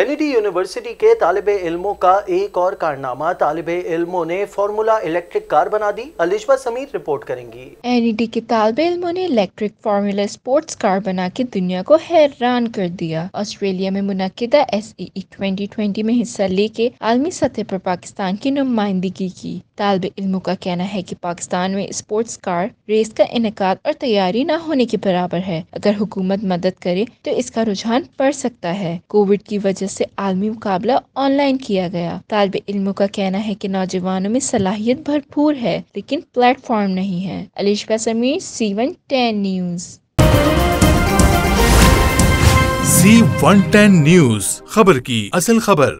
LED university के तालब इलमों का एक और कारनामा तालब इलमों ने फार्मूला इलेक्ट्रिक कार बना दी अलिशवा समीर रिपोर्ट करेंगी एलईडी के तालब इलमों ने इलेक्ट्रिक फार्मूला स्पोर्ट्स कार बना के दुनिया को हैरान कर दिया ऑस्ट्रेलिया में मुनदा एस ई ट्वेंटी ट्वेंटी में हिस्सा लेके आलमी सतह पर पाकिस्तान की नुमाइंदगी की तालब इलमों का कहना है की पाकिस्तान में स्पोर्ट्स कार रेस का इनका और तैयारी न होने के बराबर है अगर हुकूमत मदद करे तो इसका रुझान बढ़ सकता है कोविड की वजह से आलमी मुकाबला ऑनलाइन किया गया तालब इलमों का कहना है की नौजवानों में सलाहियत भरपूर है लेकिन प्लेटफॉर्म नहीं है Alisha Sameer C one ten news C one ten news खबर की असल खबर